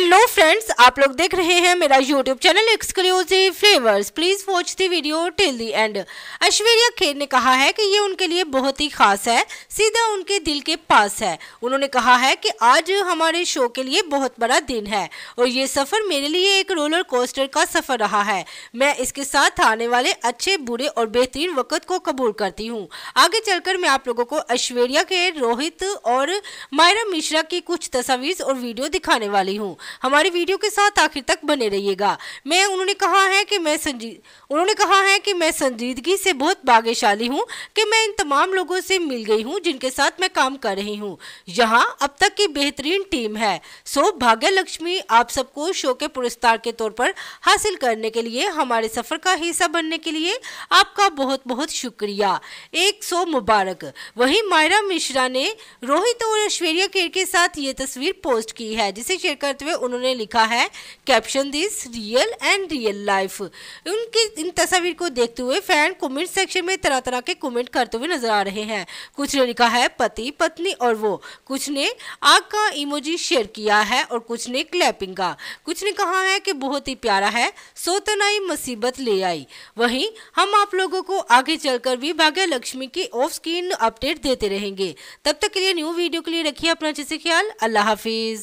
hello friends आप लोग देख रहे हैं मेरा YouTube channel exclusive flavours please watch the video till the end Aishwarya Kher ने कहा है कि ये उनके लिए बहुत ही खास है सीधा उनके दिल के पास है उन्होंने कहा है कि आज हमारे शो के लिए बहुत बड़ा दिन है और ये सफ़र मेरे लिए एक रोलर कोस्टर का सफ़र रहा है मैं इसके साथ आने वाले अच्छे बुरे और बेहतरीन वक़्त को कबूल करती हूँ आगे चलकर मैं आप लोगों को ऐश्वर्या खेर रोहित और मायरा मिश्रा की कुछ तस्वीर और वीडियो दिखाने वाली हूँ हमारी वीडियो के साथ आखिर तक बने रहिएगा मैं उन्होंने कहा है कि मैं संजीद उन्होंने कहा है कि मैं संजीदगी से बहुत भाग्यशाली हूँ कि मैं इन तमाम लोगों से मिल गई हूँ जिनके साथ मैं काम कर रही हूँ यहाँ अब तक की बेहतरीन टीम है सो भाग्य लक्ष्मी आप सबको शो के पुरस्कार के तौर पर हासिल करने के लिए हमारे सफ़र का हिस्सा बनने के लिए आपका बहुत बहुत शुक्रिया एक सौ मुबारक वहीं मायरा मिश्रा ने रोहित और ऐश्वर्या केर के साथ ये तस्वीर पोस्ट की है जिसे शेयर करते हुए उन्होंने लिखा है caption this real and real life उनकी इन तस्वीर को देखते हुए फैन कमेंट सेक्शन में तरह तरह के कमेंट करते हुए नजर आ रहे हैं कुछ ने लिखा है पति पत्नी और वो कुछ ने आग का इमोजी शेयर किया है और कुछ ने क्लैपिंग का कुछ ने कहा है कि बहुत ही प्यारा है सोतनाई मुसीबत ले आई वहीं हम आप लोगों को आगे चलकर भी भाग्य लक्ष्मी की ऑफ स्क्रीन अपडेट देते रहेंगे तब तक के लिए न्यू वीडियो के लिए रखिए अपना जैसे ख्याल अल्लाह हाफिज